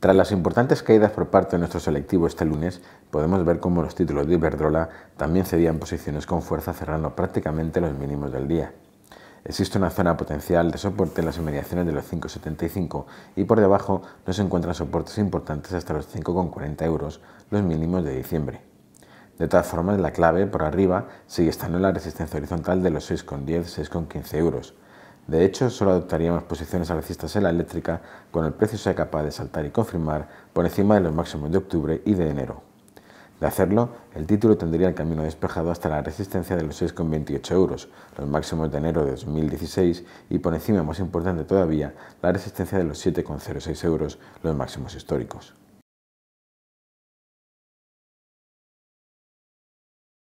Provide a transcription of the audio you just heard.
Tras las importantes caídas por parte de nuestro selectivo este lunes, podemos ver cómo los títulos de Iberdrola también cedían posiciones con fuerza cerrando prácticamente los mínimos del día. Existe una zona potencial de soporte en las inmediaciones de los 5,75 y por debajo no se encuentran soportes importantes hasta los 5,40 euros, los mínimos de diciembre. De todas formas, la clave por arriba sigue estando en la resistencia horizontal de los 6,10-6,15 euros de hecho, solo adoptaríamos posiciones alcistas en la eléctrica cuando el precio sea capaz de saltar y confirmar por encima de los máximos de octubre y de enero. De hacerlo, el título tendría el camino despejado hasta la resistencia de los 6,28 euros, los máximos de enero de 2016, y por encima, más importante todavía, la resistencia de los 7,06 euros, los máximos históricos.